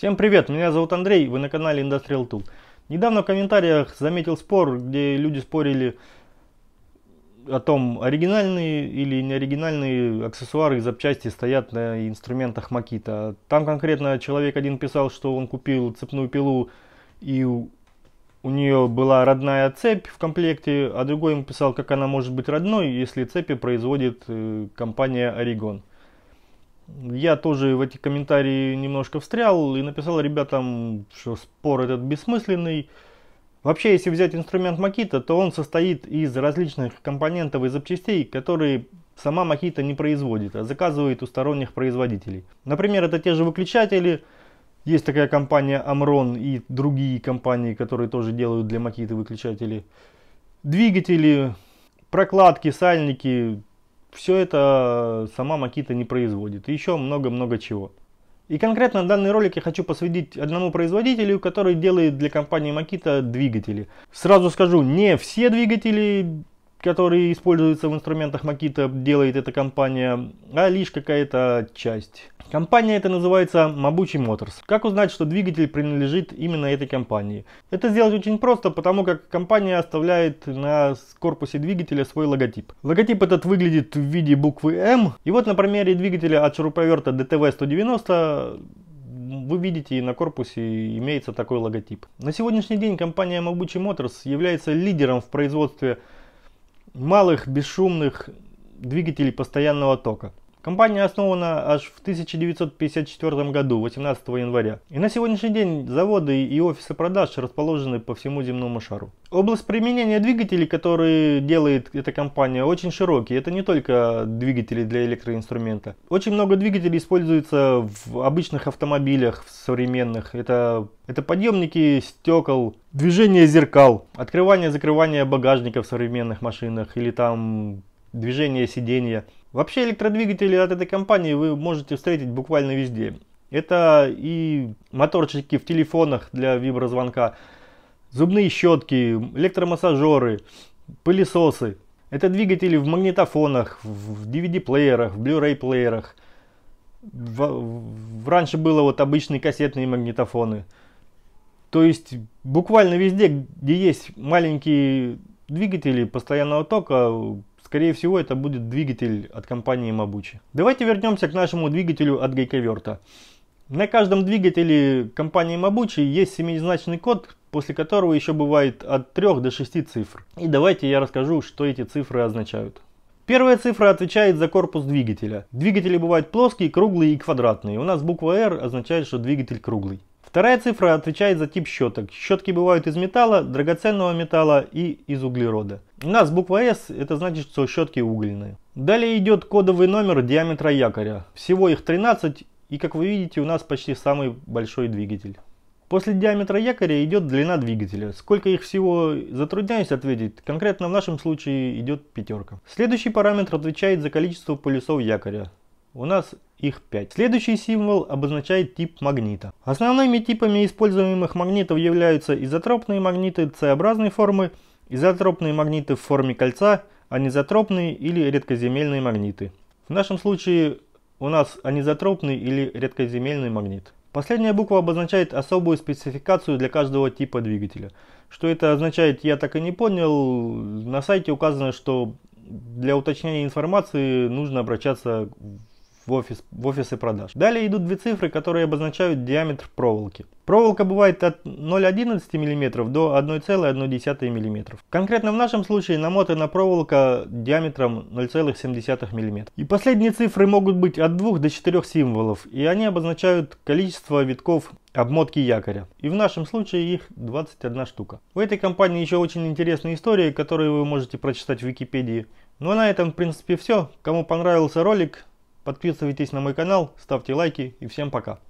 Всем привет, меня зовут Андрей, вы на канале Industrial Tool. Недавно в комментариях заметил спор, где люди спорили о том, оригинальные или неоригинальные аксессуары и запчасти стоят на инструментах Макита. Там конкретно человек один писал, что он купил цепную пилу и у нее была родная цепь в комплекте, а другой ему писал, как она может быть родной, если цепи производит э, компания Oregon. Я тоже в эти комментарии немножко встрял и написал ребятам, что спор этот бессмысленный. Вообще, если взять инструмент Макита, то он состоит из различных компонентов и запчастей, которые сама Макита не производит, а заказывает у сторонних производителей. Например, это те же выключатели, есть такая компания Amron и другие компании, которые тоже делают для Makita выключатели. Двигатели, прокладки, сальники, все это сама Макита не производит. И еще много-много чего. И конкретно данный ролик я хочу посвятить одному производителю, который делает для компании Makita двигатели. Сразу скажу, не все двигатели который используется в инструментах Makita, делает эта компания, а лишь какая-то часть. Компания эта называется Mabuchi Motors. Как узнать, что двигатель принадлежит именно этой компании? Это сделать очень просто, потому как компания оставляет на корпусе двигателя свой логотип. Логотип этот выглядит в виде буквы М. И вот на примере двигателя от шуруповерта DTV-190 вы видите, на корпусе имеется такой логотип. На сегодняшний день компания Mabuchi Motors является лидером в производстве малых бесшумных двигателей постоянного тока. Компания основана аж в 1954 году, 18 января. И на сегодняшний день заводы и офисы продаж расположены по всему земному шару. Область применения двигателей, которые делает эта компания, очень широкий. Это не только двигатели для электроинструмента. Очень много двигателей используется в обычных автомобилях, в современных. Это, это подъемники стекол, движение зеркал, открывание-закрывание багажника в современных машинах или там движение сиденья – Вообще электродвигатели от этой компании вы можете встретить буквально везде. Это и моторчики в телефонах для виброзвонка, зубные щетки, электромассажеры, пылесосы. Это двигатели в магнитофонах, в DVD-плеерах, в Blu-ray-плеерах. В раньше было вот обычные кассетные магнитофоны. То есть буквально везде, где есть маленькие двигатели постоянного тока, Скорее всего, это будет двигатель от компании Mabuchi. Давайте вернемся к нашему двигателю от Гайковерта. На каждом двигателе компании Mabuchi есть семизначный код, после которого еще бывает от 3 до 6 цифр. И давайте я расскажу, что эти цифры означают. Первая цифра отвечает за корпус двигателя. Двигатели бывают плоские, круглые и квадратные. У нас буква R означает, что двигатель круглый. Вторая цифра отвечает за тип щеток. Щетки бывают из металла, драгоценного металла и из углерода. У нас буква S, это значит, что щетки угольные. Далее идет кодовый номер диаметра якоря. Всего их 13 и как вы видите у нас почти самый большой двигатель. После диаметра якоря идет длина двигателя. Сколько их всего, затрудняюсь ответить. Конкретно в нашем случае идет пятерка. Следующий параметр отвечает за количество полюсов якоря. У нас их 5. Следующий символ обозначает тип магнита. Основными типами используемых магнитов являются изотропные магниты C-образной формы – Изотропные магниты в форме кольца, анизотропные или редкоземельные магниты. В нашем случае у нас анизотропный или редкоземельный магнит. Последняя буква обозначает особую спецификацию для каждого типа двигателя. Что это означает, я так и не понял. На сайте указано, что для уточнения информации нужно обращаться в, офис, в офисы продаж. Далее идут две цифры, которые обозначают диаметр проволоки. Проволока бывает от 0,11 мм до 1,1 мм. Конкретно в нашем случае намотана проволока диаметром 0,7 мм. И последние цифры могут быть от 2 до 4 символов, и они обозначают количество витков обмотки якоря. И в нашем случае их 21 штука. У этой компании еще очень интересные истории, которые вы можете прочитать в Википедии. Ну а на этом в принципе все. Кому понравился ролик, Подписывайтесь на мой канал, ставьте лайки и всем пока.